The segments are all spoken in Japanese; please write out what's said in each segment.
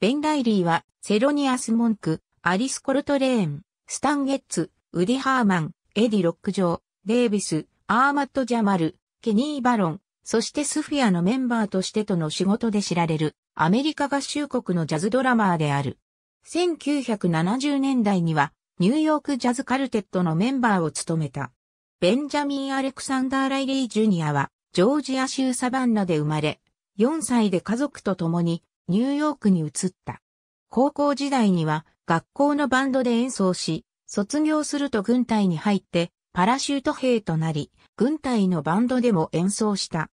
ベン・ライリーは、セロニアス・モンク、アリス・コルトレーン、スタン・ゲッツ、ウディ・ハーマン、エディ・ロックジョー、デイビス、アーマット・ジャマル、ケニー・バロン、そしてスフィアのメンバーとしてとの仕事で知られる、アメリカ合衆国のジャズドラマーである。1970年代には、ニューヨークジャズカルテットのメンバーを務めた。ベンジャミン・アレクサンダー・ライリー・ジュニアは、ジョージア州サバンナで生まれ、4歳で家族と共にニューヨークに移った。高校時代には学校のバンドで演奏し、卒業すると軍隊に入ってパラシュート兵となり、軍隊のバンドでも演奏した。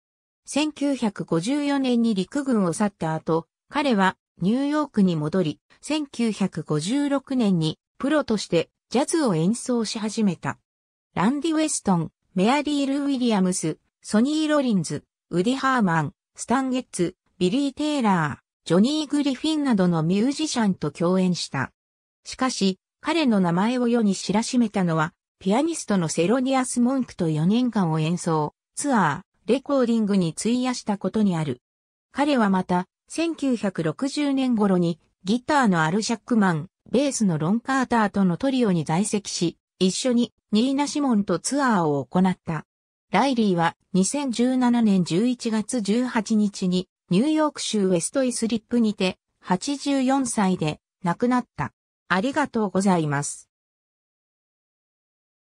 1954年に陸軍を去った後、彼はニューヨークに戻り、1956年にプロとしてジャズを演奏し始めた。ランディ・ウェストン、メアリー・ル・ウィリアムス、ソニー・ロリンズ、ウディ・ハーマン、スタンゲッツ、ビリー・テイラー、ジョニー・グリフィンなどのミュージシャンと共演した。しかし、彼の名前を世に知らしめたのは、ピアニストのセロニアス・モンクと4年間を演奏、ツアー、レコーディングに費やしたことにある。彼はまた、1960年頃に、ギターのアル・シャックマン、ベースのロン・カーターとのトリオに在籍し、一緒にニーナ・シモンとツアーを行った。ライリーは2017年11月18日にニューヨーク州ウェストイスリップにて、84歳で亡くなった。ありがとうございます。